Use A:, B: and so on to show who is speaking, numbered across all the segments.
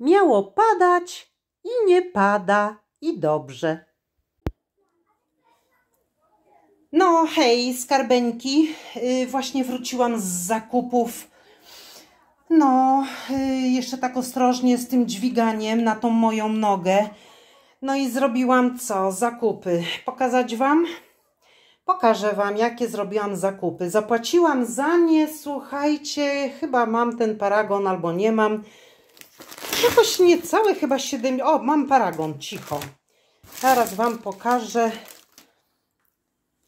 A: Miało padać i nie pada i dobrze. No hej, skarbeńki, y, właśnie wróciłam z zakupów. No, y, jeszcze tak ostrożnie z tym dźwiganiem na tą moją nogę. No i zrobiłam co? Zakupy. Pokazać Wam? Pokażę Wam, jakie zrobiłam zakupy. Zapłaciłam za nie, słuchajcie, chyba mam ten paragon albo nie mam. Jakoś niecałe chyba 7... O, mam paragon, cicho. Teraz Wam pokażę.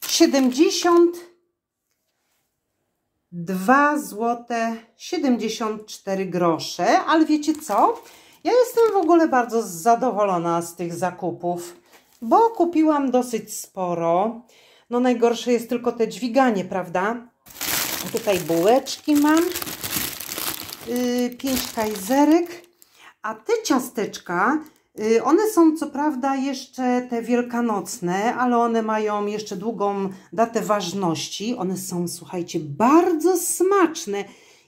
A: 72 złote 74 grosze, ale wiecie co? Ja jestem w ogóle bardzo zadowolona z tych zakupów, bo kupiłam dosyć sporo. No najgorsze jest tylko te dźwiganie, prawda? Tutaj bułeczki mam, yy, 5 kajzerek a te ciasteczka, y, one są co prawda jeszcze te wielkanocne, ale one mają jeszcze długą datę ważności. One są, słuchajcie, bardzo smaczne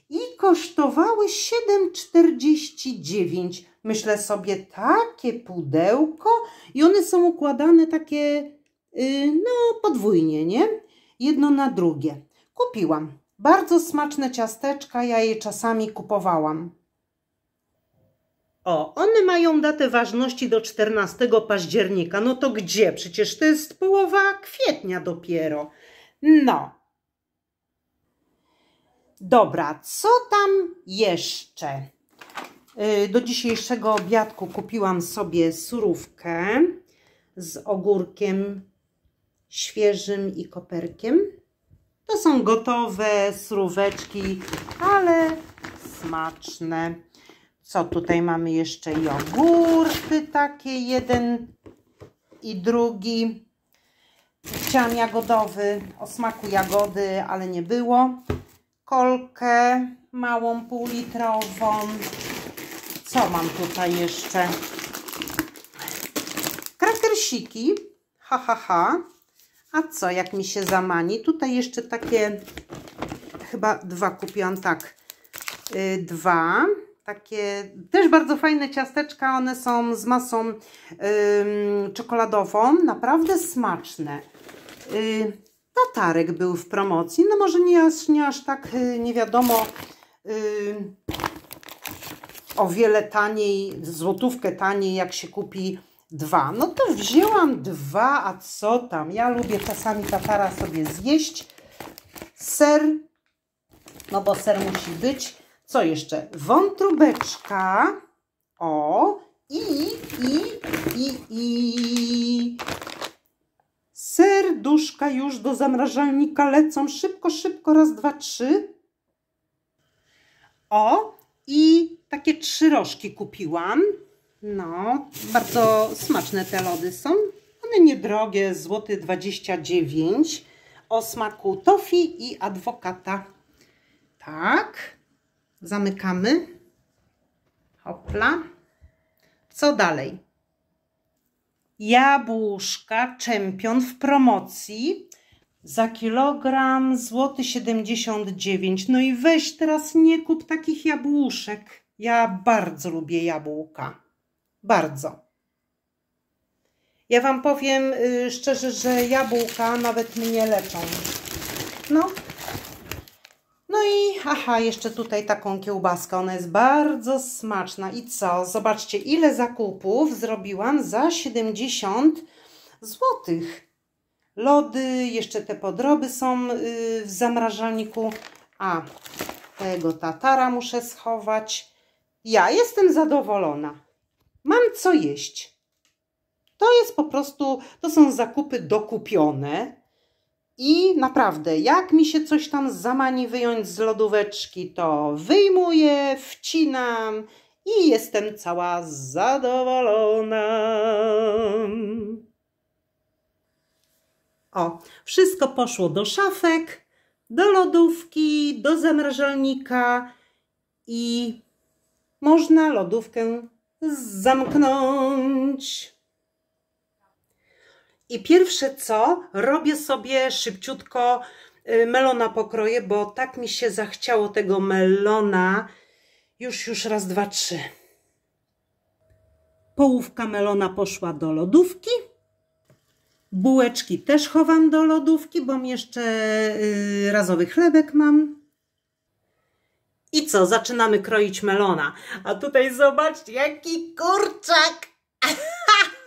A: i kosztowały 7,49. Myślę sobie, takie pudełko i one są układane takie, y, no, podwójnie, nie? Jedno na drugie. Kupiłam. Bardzo smaczne ciasteczka, ja je czasami kupowałam. O, one mają datę ważności do 14 października. No to gdzie? Przecież to jest połowa kwietnia dopiero. No. Dobra, co tam jeszcze? Y, do dzisiejszego obiadku kupiłam sobie surówkę z ogórkiem świeżym i koperkiem. To są gotowe suróweczki, ale smaczne. Co tutaj mamy jeszcze? Jogurty takie, jeden i drugi. Chciałam jagodowy, o smaku jagody, ale nie było. Kolkę małą, półlitrową. Co mam tutaj jeszcze? Krakersiki, ha, ha, ha. A co, jak mi się zamani? Tutaj jeszcze takie, chyba dwa kupiłam, tak, yy, dwa takie też bardzo fajne ciasteczka, one są z masą czekoladową, naprawdę smaczne. Yy, tatarek był w promocji, no może nie, nie aż tak, yy, nie wiadomo, yy, o wiele taniej, złotówkę taniej jak się kupi dwa. No to wzięłam dwa, a co tam, ja lubię czasami tatara sobie zjeść, ser, no bo ser musi być, co jeszcze? Wątróbeczka. O. I, i, i, i. Serduszka już do zamrażalnika lecą. Szybko, szybko. Raz, dwa, trzy. O. I takie trzy rożki kupiłam. No, bardzo smaczne te lody są. One niedrogie, złoty 29 zł o smaku tofi i adwokata. Tak zamykamy. Hopla. Co dalej? Jabłuszka czempion w promocji za kilogram złoty 79. No i weź teraz nie kup takich jabłuszek. Ja bardzo lubię jabłka. Bardzo. Ja Wam powiem y, szczerze, że jabłka nawet mnie leczą. No, no i aha, jeszcze tutaj taką kiełbaskę. Ona jest bardzo smaczna. I co? Zobaczcie, ile zakupów zrobiłam za 70 złotych. Lody, jeszcze te podroby są y, w zamrażalniku. A, tego tatara muszę schować. Ja jestem zadowolona. Mam co jeść. To jest po prostu, to są zakupy dokupione i naprawdę, jak mi się coś tam zamani wyjąć z lodóweczki, to wyjmuję, wcinam i jestem cała zadowolona. O, wszystko poszło do szafek, do lodówki, do zamrażalnika i można lodówkę zamknąć. I pierwsze co, robię sobie szybciutko y, melona pokroję, bo tak mi się zachciało tego melona. Już, już raz, dwa, trzy. Połówka melona poszła do lodówki. Bułeczki też chowam do lodówki, bo jeszcze y, razowy chlebek mam. I co, zaczynamy kroić melona. A tutaj zobaczcie, jaki kurczak!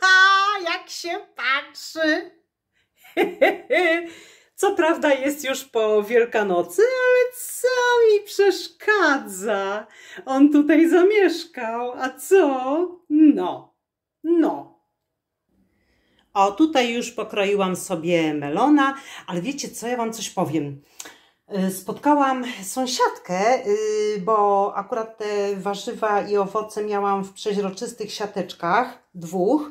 A: Ha, jak się patrzy. Co prawda jest już po Wielkanocy, ale co mi przeszkadza? On tutaj zamieszkał, a co? No, no. O, tutaj już pokroiłam sobie melona, ale wiecie co, ja wam coś powiem. Y, spotkałam sąsiadkę, y, bo akurat te warzywa i owoce miałam w przeźroczystych siateczkach, dwóch.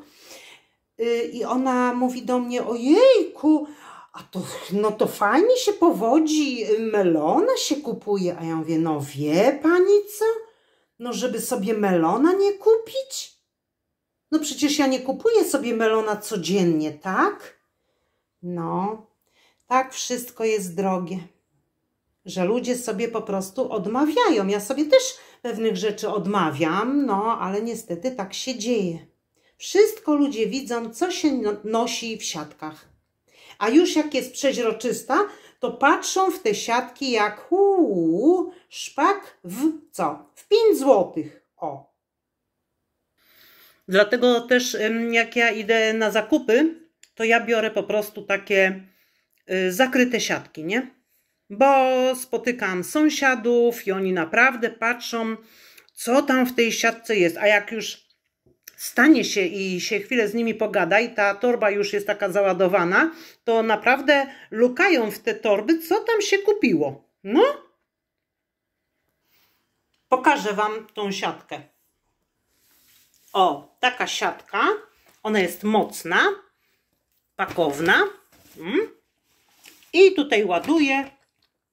A: Y, I ona mówi do mnie, ojejku, a to, no to fajnie się powodzi, melona się kupuje. A ja mówię, no wie pani co? No żeby sobie melona nie kupić? No przecież ja nie kupuję sobie melona codziennie, tak? No, tak wszystko jest drogie że ludzie sobie po prostu odmawiają. Ja sobie też pewnych rzeczy odmawiam, no ale niestety tak się dzieje. Wszystko ludzie widzą, co się no, nosi w siatkach. A już jak jest przeźroczysta, to patrzą w te siatki jak huu, szpak w co? W 5 złotych. O. Dlatego też jak ja idę na zakupy, to ja biorę po prostu takie y, zakryte siatki, nie? bo spotykam sąsiadów i oni naprawdę patrzą, co tam w tej siatce jest. A jak już stanie się i się chwilę z nimi pogada i ta torba już jest taka załadowana, to naprawdę lukają w te torby, co tam się kupiło. No? Pokażę Wam tą siatkę. O, taka siatka. Ona jest mocna, pakowna. Mm. I tutaj ładuję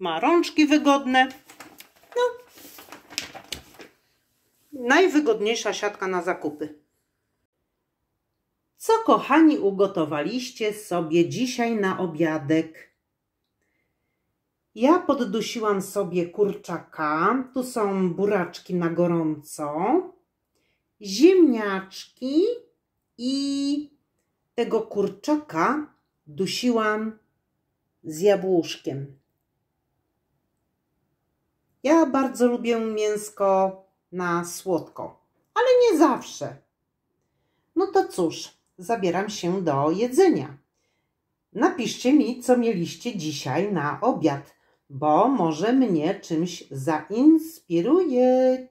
A: ma rączki wygodne. No. Najwygodniejsza siatka na zakupy. Co kochani ugotowaliście sobie dzisiaj na obiadek? Ja poddusiłam sobie kurczaka, tu są buraczki na gorąco, ziemniaczki i tego kurczaka dusiłam z jabłuszkiem. Ja bardzo lubię mięsko na słodko, ale nie zawsze. No to cóż, zabieram się do jedzenia. Napiszcie mi, co mieliście dzisiaj na obiad, bo może mnie czymś zainspirujecie.